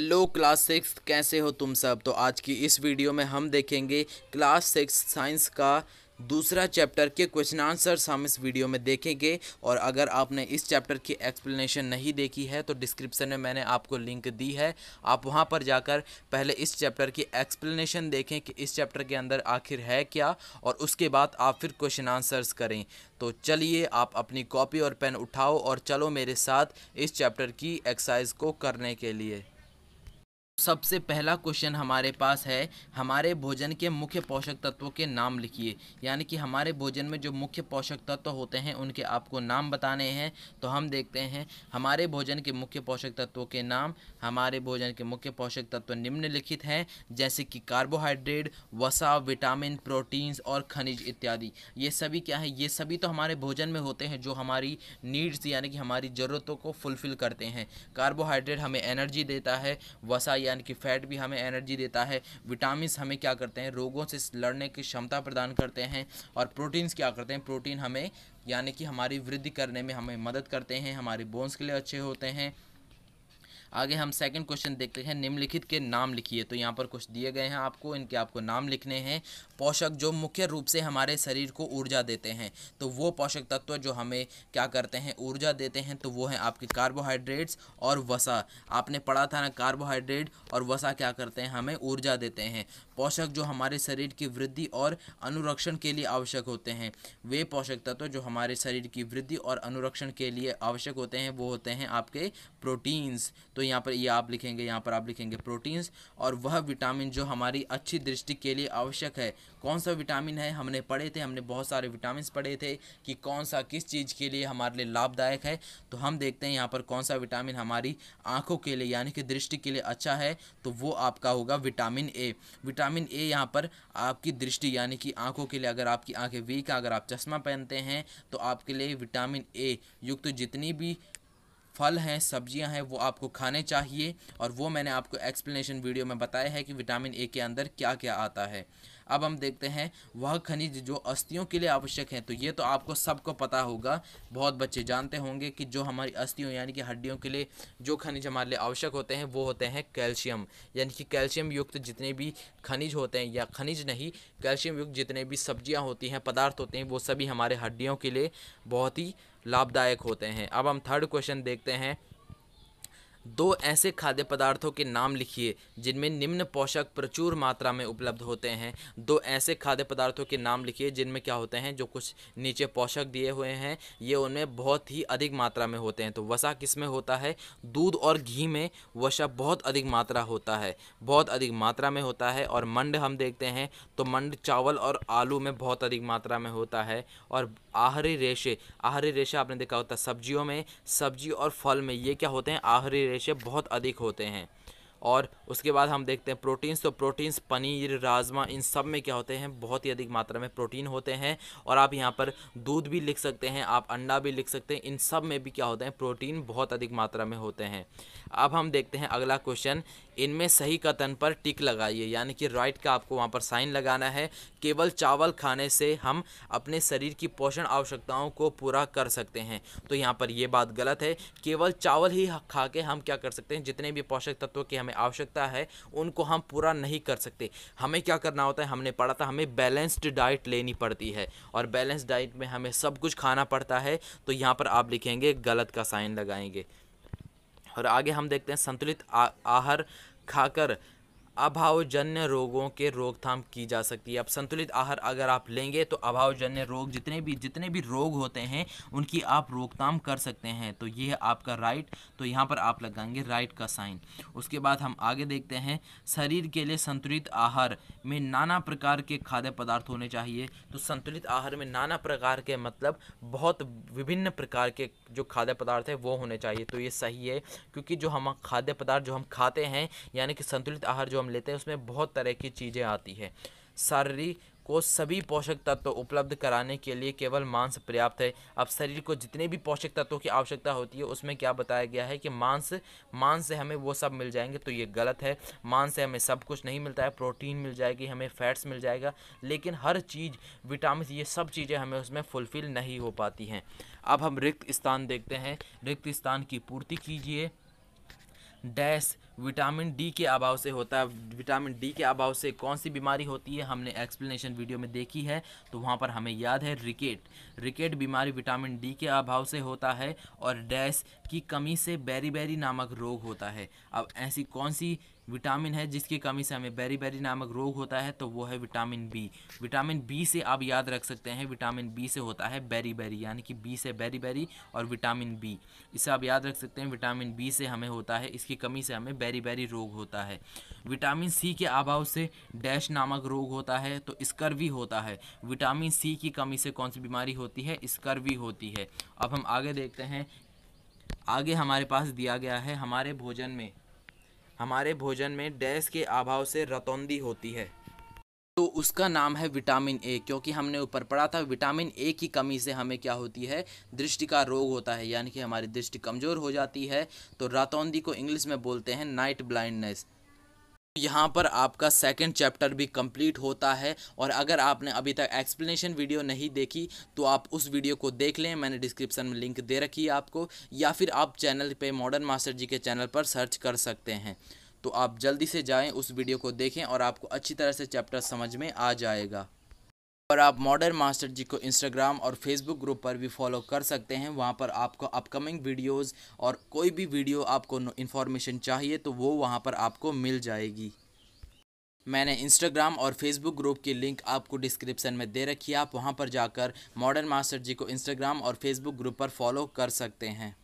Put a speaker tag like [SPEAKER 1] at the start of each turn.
[SPEAKER 1] hello class six कैसे हो तुम सब तो आज की इस वीडियो में हम देखेंगे क्लास सिक्स साइंस का दूसरा चैप्टर के क्वेश्चन आंसर्स हम इस वीडियो में देखेंगे और अगर आपने इस चैप्टर की एक्सप्लेनेशन नहीं देखी है तो डिस्क्रिप्शन में मैंने आपको लिंक दी है आप वहां पर जाकर पहले इस चैप्टर की एक्सप्लेनेशन देखें कि इस चैप्टर के अंदर आखिर है क्या और उसके बाद आप फिर क्वेश्चन आंसर्स करें तो चलिए आप अपनी कॉपी और पेन उठाओ और चलो मेरे साथ इस चैप्टर की एक्सरसाइज को करने के लिए सबसे पहला क्वेश्चन हमारे पास है हमारे भोजन के मुख्य पोषक तत्वों के नाम लिखिए यानी कि हमारे भोजन में जो मुख्य पोषक तत्व होते हैं उनके आपको नाम बताने हैं तो हम देखते हैं हमारे भोजन के मुख्य पोषक तत्वों के नाम हमारे भोजन के मुख्य पोषक तत्व निम्नलिखित हैं जैसे कि कार्बोहाइड्रेट वसा विटामिन प्रोटीन्स और खनिज इत्यादि ये सभी क्या है ये सभी तो हमारे भोजन में होते हैं जो हमारी नीड्स यानी कि हमारी ज़रूरतों को फुलफ़िल करते हैं कार्बोहाइड्रेट हमें एनर्जी देता है वसा या यानी कि फैट भी हमें एनर्जी देता है विटामिन हमें क्या करते हैं रोगों से लड़ने की क्षमता प्रदान करते हैं और प्रोटीन्स क्या करते हैं प्रोटीन हमें यानी कि हमारी वृद्धि करने में हमें मदद करते हैं हमारे बोन्स के लिए अच्छे होते हैं आगे हम सेकंड क्वेश्चन देखते हैं निम्नलिखित के नाम लिखिए तो यहाँ पर कुछ दिए गए हैं आपको इनके आपको नाम लिखने हैं पोषक जो मुख्य रूप से हमारे शरीर को ऊर्जा देते हैं तो वो पोषक तत्व जो हमें क्या करते हैं ऊर्जा देते हैं तो वो हैं आपके कार्बोहाइड्रेट्स और वसा आपने पढ़ा था ना कार्बोहाइड्रेट और वसा क्या करते हैं हमें ऊर्जा देते हैं पोषक जो हमारे शरीर की वृद्धि और अनुरक्षण के लिए आवश्यक होते हैं वे पोषक तत्व जो हमारे शरीर की वृद्धि और अनुरक्षण के लिए आवश्यक होते हैं वो होते हैं आपके प्रोटीन्स तो तो यहाँ पर ये यह आप लिखेंगे यहाँ पर आप लिखेंगे प्रोटीन्स और वह विटामिन जो हमारी अच्छी दृष्टि के लिए आवश्यक है कौन सा विटामिन है हमने पढ़े थे हमने बहुत सारे विटामिन पढ़े थे कि कौन सा किस चीज़ के लिए हमारे लिए लाभदायक है तो हम देखते हैं यहाँ पर कौन सा विटामिन हमारी आँखों के लिए यानी कि दृष्टि के लिए अच्छा है तो वो आपका होगा विटामिन ए विटामिन ए यहाँ पर आपकी दृष्टि यानी कि आँखों के लिए अगर आपकी आँखें वीक अगर आप चश्मा पहनते हैं तो आपके लिए विटामिन ए युक्त जितनी भी फल हैं सब्जियां हैं वो आपको खाने चाहिए और वो मैंने आपको एक्सप्लेनेशन वीडियो में बताया है कि विटामिन ए के अंदर क्या क्या आता है अब हम देखते हैं वह खनिज जो अस्थियों के लिए आवश्यक है तो ये तो आपको सबको पता होगा बहुत बच्चे जानते होंगे कि जो हमारी अस्थियों यानी कि हड्डियों के लिए जो खनिज हमारे लिए आवश्यक होते हैं वो होते हैं कैल्शियम यानी कि कैल्शियम युक्त जितने भी खनिज होते हैं या खनिज नहीं कैल्शियम युक्त जितने भी सब्जियाँ होती हैं पदार्थ होते हैं वो सभी हमारे हड्डियों के लिए बहुत ही लाभदायक होते हैं अब हम थर्ड क्वेश्चन देखते हैं दो ऐसे खाद्य पदार्थों के नाम लिखिए जिनमें निम्न पोषक प्रचुर मात्रा में उपलब्ध होते हैं दो ऐसे खाद्य पदार्थों के नाम लिखिए जिनमें क्या होते हैं जो कुछ नीचे पोषक दिए हुए हैं ये उनमें बहुत ही अधिक मात्रा में होते हैं तो वसा किस में होता है दूध और घी में वसा बहुत अधिक मात्रा होता है बहुत अधिक मात्रा में होता है और मंड हम देखते हैं तो मंड चावल और आलू में बहुत अधिक मात्रा में होता है और आहरी रेशे आहरी रेशे आपने देखा होता है सब्जियों में सब्जी और फल में ये क्या होते हैं आहरी रेशे बहुत अधिक होते हैं और उसके बाद हम देखते हैं प्रोटीन्स तो प्रोटीन्स पनीर राजमा इन सब में क्या होते हैं बहुत ही अधिक मात्रा में प्रोटीन होते हैं और आप यहाँ पर दूध भी लिख सकते हैं आप अंडा भी लिख सकते हैं इन सब में भी क्या होते हैं प्रोटीन बहुत अधिक मात्रा में होते हैं अब हम देखते हैं अगला क्वेश्चन इनमें सही कथन पर टिक लगाइए यानी कि राइट का आपको वहाँ पर साइन लगाना है केवल चावल खाने से हम अपने शरीर की पोषण आवश्यकताओं को पूरा कर सकते हैं तो यहाँ पर ये बात गलत है केवल चावल ही खा के हम क्या कर सकते हैं जितने भी पोषक तत्व की हमें हमें आवश्यकता है उनको हम पूरा नहीं कर सकते हमें क्या करना होता है हमने पढ़ा था हमें बैलेंस्ड डाइट लेनी पड़ती है और बैलेंस डाइट में हमें सब कुछ खाना पड़ता है तो यहाँ पर आप लिखेंगे गलत का साइन लगाएंगे और आगे हम देखते हैं संतुलित आहार खाकर अभावजन्य रोगों के रोकथाम की जा सकती है अब संतुलित आहार अगर आप लेंगे तो अभावजन्य रोग जितने भी जितने भी रोग होते हैं उनकी आप रोकथाम कर सकते हैं तो ये है आपका राइट तो यहाँ पर आप लगाएंगे राइट का साइन उसके बाद हम आगे देखते हैं शरीर के लिए संतुलित आहार में नाना प्रकार के खाद्य पदार्थ होने चाहिए तो संतुलित आहार में नाना प्रकार के मतलब बहुत विभिन्न प्रकार के जो खाद्य पदार्थ है वो होने चाहिए तो ये सही है क्योंकि जो हम खाद्य पदार्थ जो हम खाते हैं यानी कि संतुलित आहार जो हम लेते हैं उसमें बहुत तरह की चीज़ें आती है शरीर को सभी पोषक तत्व उपलब्ध कराने के लिए केवल मांस पर्याप्त है अब शरीर को जितने भी पोषक तत्वों की आवश्यकता होती है उसमें क्या बताया गया है कि मांस मांस से हमें वो सब मिल जाएंगे तो ये गलत है मांस से हमें सब कुछ नहीं मिलता है प्रोटीन मिल जाएगी हमें फैट्स मिल जाएगा लेकिन हर चीज़ विटामिन ये सब चीज़ें हमें उसमें फुलफ़िल नहीं हो पाती हैं अब हम रिक्त स्थान देखते हैं रिक्त स्थान की पूर्ति कीजिए डैश विटामिन डी के अभाव से होता है विटामिन डी के अभाव से कौन सी बीमारी होती है हमने एक्सप्लेनेशन वीडियो में देखी है तो वहाँ पर हमें याद है रिकेट रिकेट बीमारी विटामिन डी के अभाव से होता है और डैश की कमी से बेरी बेरी नामक रोग होता है अब ऐसी कौन सी विटामिन है जिसकी कमी से हमें बेरी बेरी नामक रोग होता है तो वो है विटामिन बी विटामिन बी से आप याद रख सकते हैं विटामिन बी से होता है बेरी बेरी यानी कि बी से बेरी बेरी और विटामिन बी इसे आप याद रख सकते हैं विटामिन बी से हमें होता है इसकी कमी से हमें बेरी बेरी रोग होता है विटामिन सी के अभाव से डैश नामक रोग होता है तो स्कर्वी होता है विटामिन सी की कमी से कौन सी बीमारी होती है स्कर्वी होती है अब हम आगे देखते हैं आगे हमारे पास दिया गया है हमारे भोजन में हमारे भोजन में डैश के अभाव से रतौंदी होती है तो उसका नाम है विटामिन ए क्योंकि हमने ऊपर पढ़ा था विटामिन ए की कमी से हमें क्या होती है दृष्टि का रोग होता है यानी कि हमारी दृष्टि कमज़ोर हो जाती है तो रातौंदी को इंग्लिश में बोलते हैं नाइट ब्लाइंडनेस यहाँ पर आपका सेकंड चैप्टर भी कंप्लीट होता है और अगर आपने अभी तक एक्सप्लेनेशन वीडियो नहीं देखी तो आप उस वीडियो को देख लें मैंने डिस्क्रिप्शन में लिंक दे रखी है आपको या फिर आप चैनल पे मॉडर्न मास्टर जी के चैनल पर सर्च कर सकते हैं तो आप जल्दी से जाएँ उस वीडियो को देखें और आपको अच्छी तरह से चैप्टर समझ में आ जाएगा और आप मॉडर्न मास्टर जी को इंस्टाग्राम और फेसबुक ग्रुप पर भी फॉलो कर सकते हैं वहाँ पर आपको अपकमिंग वीडियोस और कोई भी वीडियो आपको इन्फॉर्मेशन चाहिए तो वो वहाँ पर आपको मिल जाएगी मैंने इंस्टाग्राम और फेसबुक ग्रुप की लिंक आपको डिस्क्रिप्शन में दे रखी है आप वहाँ पर जाकर मॉडर्न मास्टर जी को इंस्टाग्राम और फेसबुक ग्रुप पर फॉलो कर सकते हैं